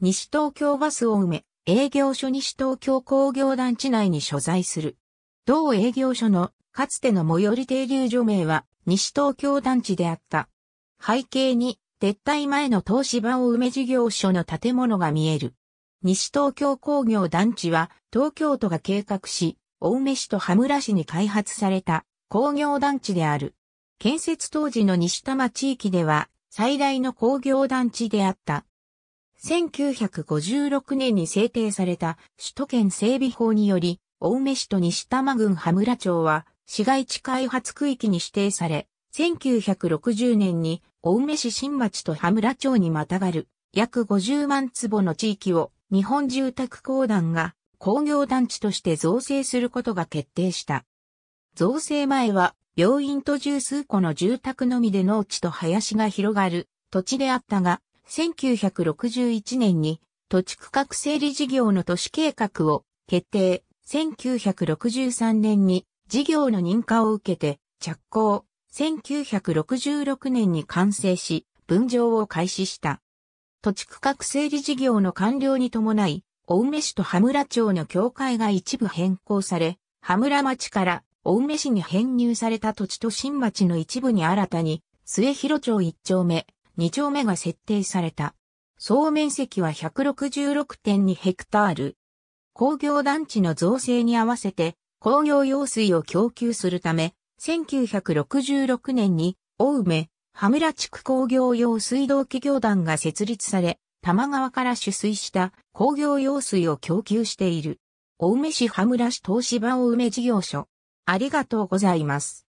西東京バスを埋め、営業所西東京工業団地内に所在する。同営業所のかつての最寄り停留所名は西東京団地であった。背景に撤退前の東芝を埋め事業所の建物が見える。西東京工業団地は東京都が計画し、青梅市と羽村市に開発された工業団地である。建設当時の西多摩地域では最大の工業団地であった。1956年に制定された首都圏整備法により、青梅市と西多摩郡羽村町は市街地開発区域に指定され、1960年に青梅市新町と羽村町にまたがる約50万坪の地域を日本住宅公団が工業団地として造成することが決定した。造成前は病院と十数個の住宅のみで農地と林が広がる土地であったが、1961年に土地区画整理事業の都市計画を決定。1963年に事業の認可を受けて着工。1966年に完成し、分譲を開始した。土地区画整理事業の完了に伴い、青梅市と羽村町の境界が一部変更され、羽村町から青梅市に編入された土地と新町の一部に新たに、末広町一丁目、2丁目が設定された。総面積は166.2ヘクタール。工業団地の造成に合わせて工業用水を供給するため、1966年に大梅、羽村地区工業用水道企業団が設立され、多摩川から取水した工業用水を供給している。大梅市羽村市東芝大梅事業所。ありがとうございます。